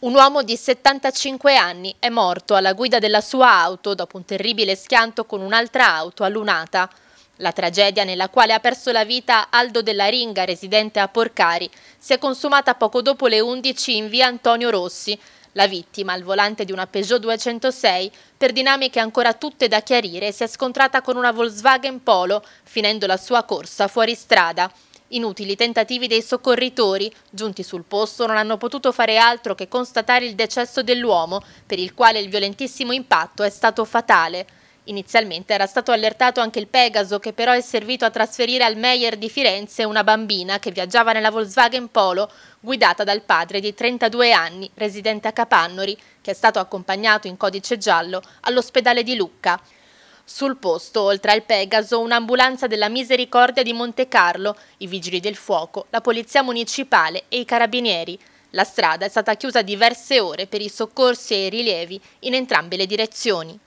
Un uomo di 75 anni è morto alla guida della sua auto dopo un terribile schianto con un'altra auto allunata. La tragedia nella quale ha perso la vita Aldo della Ringa, residente a Porcari, si è consumata poco dopo le 11 in via Antonio Rossi. La vittima, al volante di una Peugeot 206, per dinamiche ancora tutte da chiarire, si è scontrata con una Volkswagen Polo, finendo la sua corsa fuori strada. Inutili tentativi dei soccorritori, giunti sul posto, non hanno potuto fare altro che constatare il decesso dell'uomo, per il quale il violentissimo impatto è stato fatale. Inizialmente era stato allertato anche il Pegaso, che però è servito a trasferire al Meyer di Firenze una bambina che viaggiava nella Volkswagen Polo, guidata dal padre di 32 anni, residente a Capannori, che è stato accompagnato in codice giallo all'ospedale di Lucca. Sul posto, oltre al Pegaso, un'ambulanza della Misericordia di Monte Carlo, i Vigili del Fuoco, la Polizia Municipale e i Carabinieri. La strada è stata chiusa diverse ore per i soccorsi e i rilievi in entrambe le direzioni.